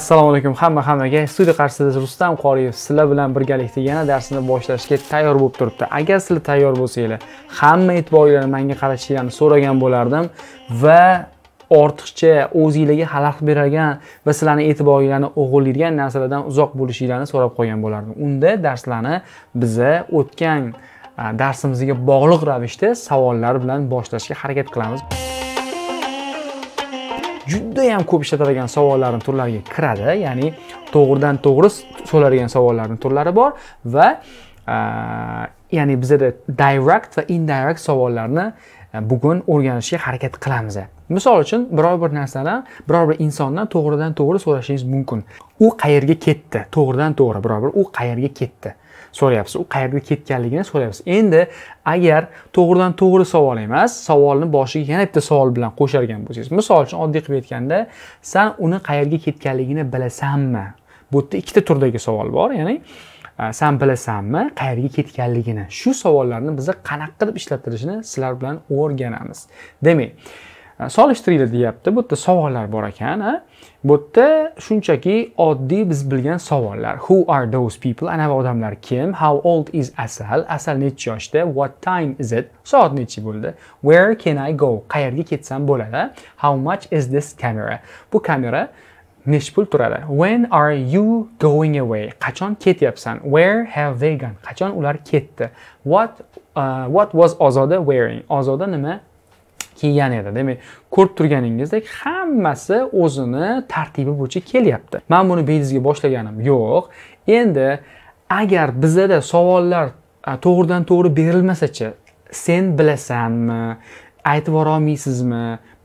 assalomu alaykum hamma hammaga studiya qarshisida rustam qoriyev sizlar bilan birgalikda yana darsni boshlashga tayyor bo'lib turibdi agar sizlar tayyor bo'lsanglar hamma e'tiboringlarni menga qaratishlarini so'ragan bo'lardim va ortiqcha o'zinglarga xalaqit beradigan va sizlarni e'tiboringlarni o'g'irlaydigan narsalardan uzoq bo'lishinglarni so'rab qo'ygan bo'lardim unda darslarni biza o'tgan darsimizga bog'liq ravishda savollar bilan boshlashga harakat qilamiz judayam ko'p ishlatadigan savollarni turlariga kiradi ya'ni to'g'ridan to'g'ri so'raladigan savollarni turlari bor va ya'ni bizada direct va indirect savollarni e, bugun o'rganishga harakat qilamiz misol uchun biror bir narsadan biror bir insondan to'g'ridan to'g'ri so'rashingiz mumkin u qayerga ketdi to'g'ridan to'g'ri biror bir u qayerga ketdi so'rayapsiz u qayerga ketganligini so'rayapsiz endi agar to'g'ridan to'g'ri savol emas savolni boshiga yana bitta savol bilan qo'shargan bo'lsangiz misol uchun oddiy qilib aytganda san uni qayerga ketganligini bilasanmi bu yerda ikkita turdagi savol bor ya'ni san bilasanmi qayerga ketganligini shu savollarni biza qanaqa qilib ishlatilishini sizlar bilan o'rganamiz demak E, solishtiringlar deyapti bu yerda savollar bor ekan e? bu yerda shunchaki oddiy biz bilgan savollar who are those people anavi odamlar kim how old is asal asal nechi yoshda what time is it soat nechi bo'ldi where can i go qayerga ketsam bo'ladi how much is this camera bu kamera nechi pul turadi when are you going away qachon ketyapsan where have they gone qachon ular ketdi what uh, what was ozoda wearing ozoda nima kiygan edi demak ko'rib turganingizdek hammasi o'zini tartibi bo'yicha kelyapti man buni bejizga boshlaganim yo'q endi agar bizada savollar to'g'ridan to'g'ri berilmasachi sen bilasanmi aytib yuborolmaysizmi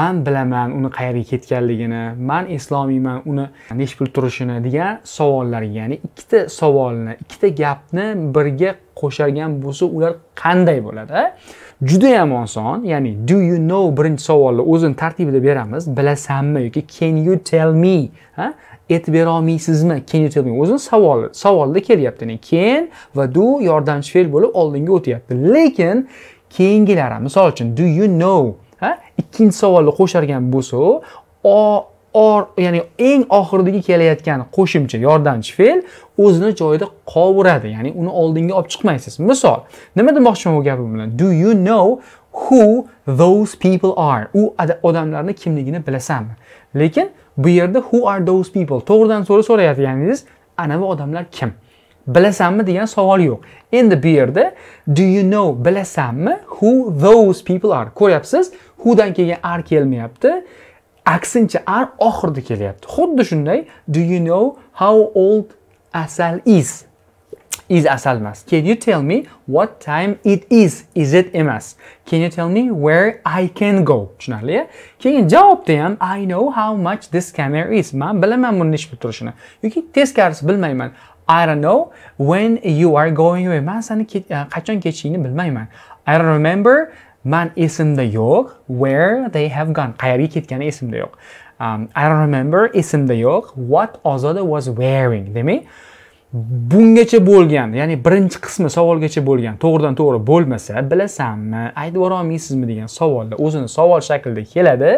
man bilaman uni qayerga ketganligini man eslolmayman uni nechi pul turishini degan savollarga ya'ni ikkita savolni ikkita gapni birga qo'shargan bo'lsa ular qanday bo'ladi juda ham oson ya'ni do you know birinchi savolni o'zini tartibida beramiz bilasanmi yoki can you tell me ha aytib bera can you tell me o'zini savoli savolda kelyapti ya'ni can va do yordamchi fe'l bo'lib oldinga o'tyapti lekin keyingilari misol uchun do you know ha ikkinchi savolni qo'shargan bo'lsa o or ya'ni eng oxiridagi kelayotgan qo'shimcha yordamchi fe'l o'zini joyida qovuradi ya'ni uni oldinga olib chiqmaysiz misol nima demoqchiman bu gapim bilan do you know who those people are u odamlarni kimligini bilasanmi lekin bu yerda who are those people to'g'ridan to'g'ri so'rayotganingiz bu odamlar kim bilasanmi degan savol yo'q endi bu yerda do you know bilasanmi who those people are ko'ryapsiz dan keyin ar kelmayapti aksincha r oxirida kelyapti xuddi shunday do you know how old asal is is asal emas can you tell me what time it is is it emas can you tell me where i can go tushunarli keyin javobda ham i know how much this camera is man bilaman buni ish turishini yoki teskarisi bilmayman I don't know when you are going away. Man sani e, qachon ketishingni bilmayman. I don't remember man esimda yo'q where they have gone qayerga ketgani esimda yo'q um, i don't remember esimda yo'q what ozoda was wearing demak bungacha bo'lgan ya'ni birinchi qismi savolgacha bo'lgan to'g'ridan to'g'ri bo'lmasa bilasanmi aytib olmaysizmi degan savolda o'zini savol shaklida keladi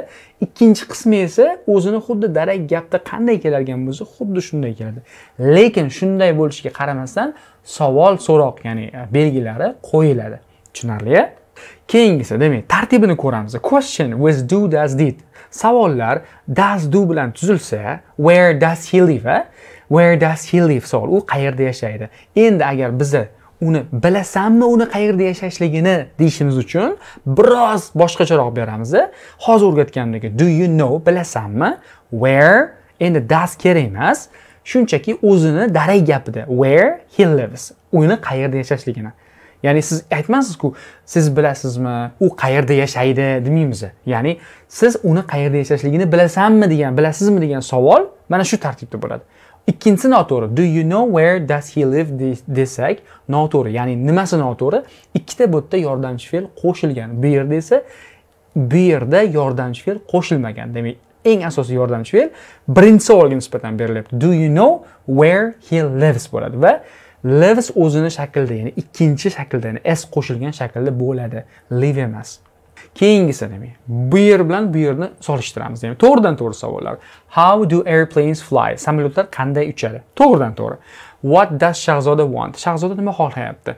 ikkinchi qismi esa o'zini xuddi darak gapda qanday kelargan bo'lsa xuddi shunday keladi lekin shunday bo'lishiga qaramasdan savol so'roq ya'ni belgilari qo'yiladi tushunarli keyingisi demak tartibini ko'ramiz question with do does did savollar does do bilan tuzilsa where does he live where does he live savol u qayerda yashaydi endi agar biza uni bilasanmi uni qayerda yashashligini deyishimiz uchun biroz boshqacharoq beramiz hozir o'rgatganimdagi do you know bilasanmi where endi does kerak emas shunchaki o'zini darak gapida where he lives uni qayerda yashashligini ya'ni siz aytmasizku siz bilasizmi u qayerda yashaydi demaymiz ya'ni siz uni qayerda yashashligini bilasanmi degan bilasizmi degan savol mana shu tartibda bo'ladi ikkinchisi noto'g'ri do you know where does he live desak noto'g'ri ya'ni nimasi noto'g'ri ikkita bu yerda yordamchi fe'l qo'shilgan bu yerda esa bu yerda yordamchi fe'l qo'shilmagan demak eng asosiy yordamchi fe'l birinchi savolga nisbatan berilyapti do you know where he lives bo'ladi va lives o'zini shaklda ya'ni ikkinchi shaklda ya'ni s qo'shilgan shaklda bo'ladi live emas keyingisi nima bu yer bilan bu yerni solishtiramiz ya'ni to'g'ridan to'g'ri savollar how do airplanes fly samolyotlar qanday uchadi to'g'ridan to'g'ri what does shahzoda want shahzoda nima xohlayapti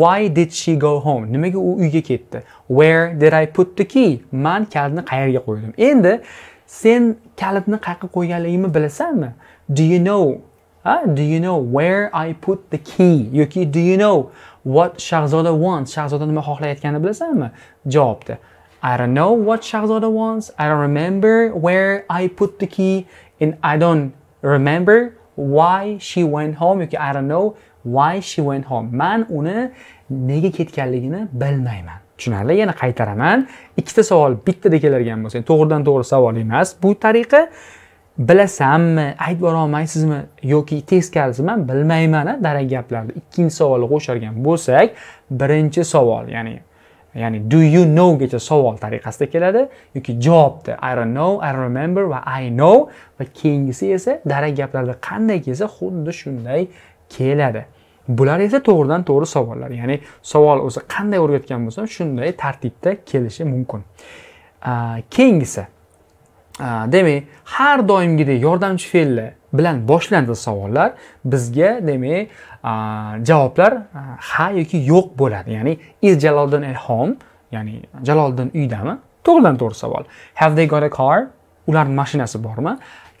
why did she go home nimaga u uyga ketdi where did i put the key man kalitni qayerga qo'ydim endi sen kalitni qayerga qo'yganligingni bilasanmi do you know Ha? Do you know where I put the key? Yoki do you know what Shahzoda wants? Shahzoda nima xohlayotganini bilasanmi? Javobda. I don't know what Shahzoda wants. I don't remember where I put the key. And I don't remember why she went home. Yoki I don't know why she went home. Man uni nega ketganligini bilmayman. tushunarli yana qaytaraman ikkita savol bittadekelargan bo'lsa to'g'ridan to'g'ri savol emas bu tariqa bilasanmi aytib olmaysizmi yoki teskarisi man bilmayman darak gaplarda ikkinchi savolni qo'shargan bo'lsak birinchi savol ya'ni ya'ni do you knowgacha savol tariqasida keladi yoki javobda i don't know i remember va i know va keyingisi esa darak gaplarda qanday kelsa xuddi shunday keladi bular esa to'g'ridan to'g'ri savollar ya'ni savol o'zi qanday o'rgatgan bo'lsam shunday tartibda kelishi mumkin keyingisi demak har doimgidek yordamchi fe'llar bilan boshlandi savollar bizga demak javoblar ha yoki yo'q bo'ladi ya'ni is jaloliddin at home ya'ni jaloliddin uydami to'g'ridan to'g'ri savol have they got a car ularni mashinasi bormi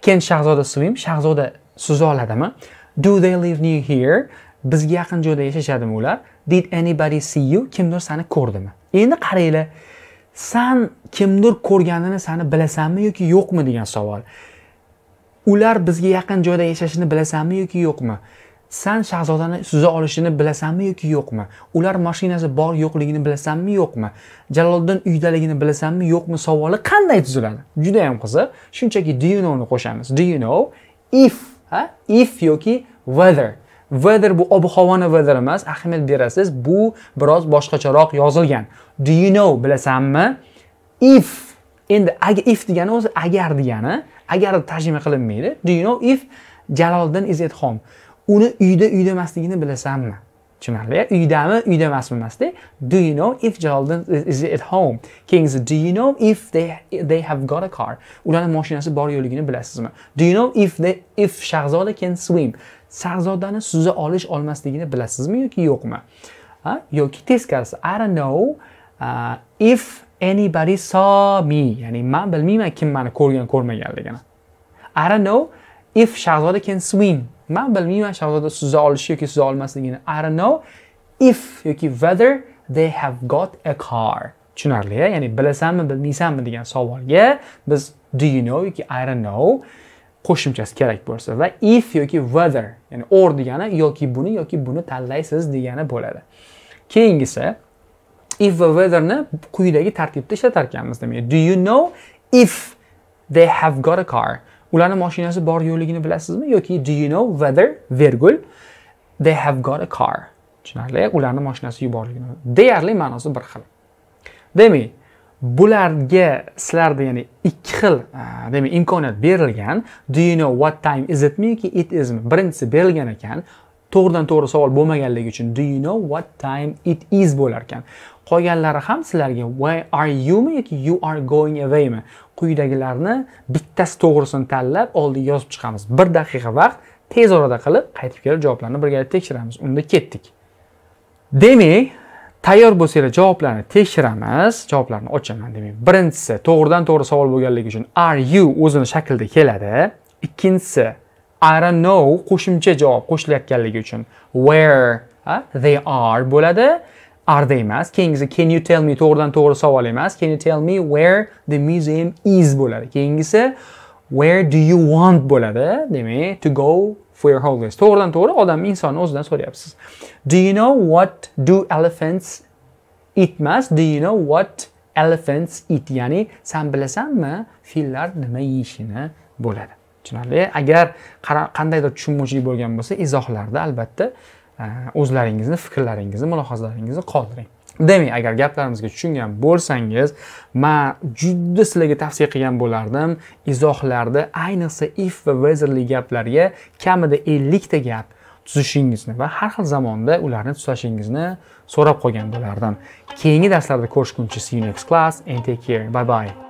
can shahzoda swim shahzoda suza oladimi do they live near here bizga yaqin joyda yashashadimi ular did anybody see you kimdir seni ko'rdimi endi qaranglar san kimdir ko'rganini sani bilasanmi yoki yo'qmi degan savol ular bizga yaqin joyda yashashini bilasanmi yoki yo'qmi san shahzodani suza olishini bilasanmi yoki yo'qmi ular mashinasi bor yo'qligini bilasanmi yo'qmi jaloliddin uydaligini bilasanmi yo'qmi savoli qanday tuziladi juda yam qiziq shunchaki do you knowni qo'shamiz do you know if ha if yoki whether weather bu ob havoni weather emas ahamiyat berasiz bu biroz boshqacharoq yozilgan do you know bilasanmi if endi if degani o'zi agar degani agar deb tarjima qilinmaydi do you know if jaloliddin is at home uni uyda uyda emasligini bilasanmi tushunarli uydami uyda emasmi emasda do you know if jaloliddin is at home keyingisi do you know if they they have got a car ularni mashinasi bor yo'qligini bilasizmi do you know if they if shahzoda can swim shahzodani suza olish olmasligini bilasizmi yoki yo'qmi yoki teskarisi i don't know uh, if anybody saw me ya'ni man bilmayman kim mani ko'rgan ko'rmaganligini i don't know if shahzoda can swim man bilmayman shahzoda suza olishi yoki suza olmasligini i don't know if yoki whether they have got a car tushunarli ya'ni bilasanmi bilmaysanmi degan savolga biz do you know yoki i don't know qo'shimchasi kerak bo'lsa va if yoki whether ya'ni or degani yoki buni yoki buni tanlaysiz degani bo'ladi keyingisi if va whetherni quyidagi tartibda ishlatar ekanmiz demak do you know if they have got a car ularni mashinasi bor yo'qligini bilasizmi yoki do you know whether vergul they have got a car tushunarli ularni mashinasi borligini deyarli ma'nosi bir xil demak bularga sizlarda ya'ni ikki xil e, demak imkoniyat berilgan do you know what time is itmi yoki it ismi birinchisi berilgan ekan to'g'ridan to'g'ri savol bo'lmaganligi uchun do you know what time it is bo'lar ekan qolganlari ham sizlarga why are youmi yoki you are going awaymi quyidagilarni bittasi to'g'risini tanlab oldiga yozib chiqamiz bir daqiqa vaqt tez orada qilib qaytib kelib javoblarni birgalikda tekshiramiz unda ketdik demak tayyor bo'lsanglar javoblarni tekshiramiz javoblarni ochaman demak birinchisi to'g'ridan to'g'ri savol bo'lganligi uchun are you o'zini shaklida keladi ikkinchisi I don't know qo'shimcha javob qo'shilayotganligi uchun where ha? they are bo'ladi are they emas keyingisi can you tell me to'g'ridan to'g'ri savol emas can you tell me where the museum is bo'ladi keyingisi where do you want bo'ladi demak to go for your holidays to'g'ridan to'g'ri odam insonni o'zidan so'rayapsiz do you know what do elephants eat emas do you know what elephants eat ya'ni san bilasanmi fillar nima yeyishini bo'ladi tushunarli agar qandaydir tushunmovchilik bo'lgan bo'lsa izohlarda albatta e, o'zlaringizni fikrlaringizni mulohazalaringizni qoldiring demak agar gaplarimizga tushungan bo'lsangiz man juda sizlarga tavsiya qilgan bo'lardim izohlarda ayniqsa if va vezerli gaplarga kamida ellikta gap tuzishingizni va har xil zamonda ularni tuzlashingizni so'rab qolgan bo'lardim keyingi darslarda ko'rishguncha see you next class and take care bye bye